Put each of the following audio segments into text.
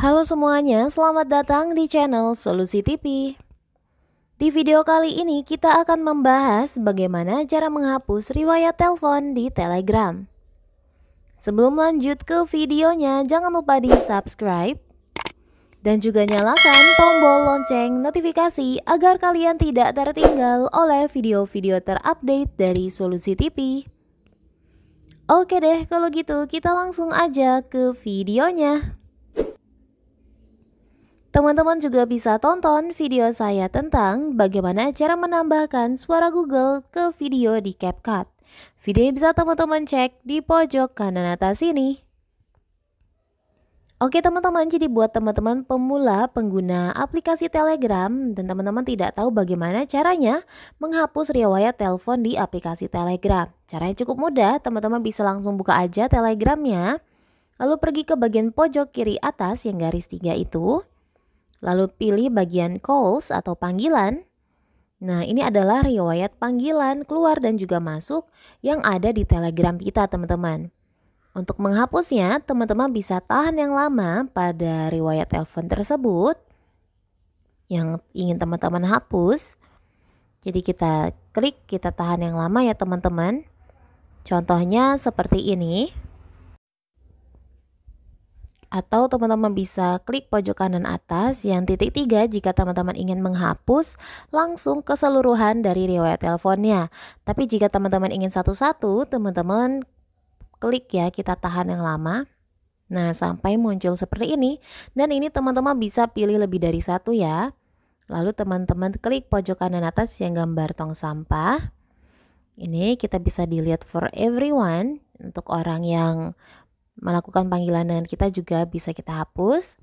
Halo semuanya, selamat datang di channel Solusi TV. Di video kali ini kita akan membahas bagaimana cara menghapus riwayat telepon di Telegram. Sebelum lanjut ke videonya, jangan lupa di subscribe dan juga nyalakan tombol lonceng notifikasi agar kalian tidak tertinggal oleh video-video terupdate dari Solusi TV. Oke deh, kalau gitu kita langsung aja ke videonya. Teman-teman juga bisa tonton video saya tentang bagaimana cara menambahkan suara Google ke video di CapCut. Video bisa teman-teman cek di pojok kanan atas ini. Oke teman-teman, jadi buat teman-teman pemula pengguna aplikasi Telegram dan teman-teman tidak tahu bagaimana caranya menghapus riwayat telepon di aplikasi Telegram. Caranya cukup mudah, teman-teman bisa langsung buka aja Telegramnya, lalu pergi ke bagian pojok kiri atas yang garis tiga itu. Lalu pilih bagian calls atau panggilan. Nah, ini adalah riwayat panggilan keluar dan juga masuk yang ada di Telegram kita, teman-teman. Untuk menghapusnya, teman-teman bisa tahan yang lama pada riwayat telepon tersebut yang ingin teman-teman hapus. Jadi kita klik, kita tahan yang lama ya teman-teman. Contohnya seperti ini atau teman-teman bisa klik pojok kanan atas yang titik tiga jika teman-teman ingin menghapus langsung keseluruhan dari riwayat teleponnya. Tapi jika teman-teman ingin satu-satu, teman-teman klik ya, kita tahan yang lama. Nah, sampai muncul seperti ini. Dan ini teman-teman bisa pilih lebih dari satu ya. Lalu teman-teman klik pojok kanan atas yang gambar tong sampah. Ini kita bisa dilihat for everyone untuk orang yang melakukan panggilan dengan kita juga bisa kita hapus.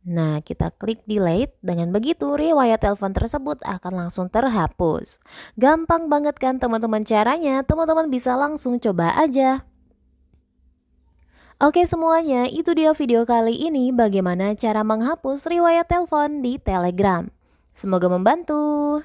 Nah, kita klik delete. Dengan begitu, riwayat telepon tersebut akan langsung terhapus. Gampang banget kan teman-teman caranya? Teman-teman bisa langsung coba aja. Oke semuanya, itu dia video kali ini bagaimana cara menghapus riwayat telepon di Telegram. Semoga membantu.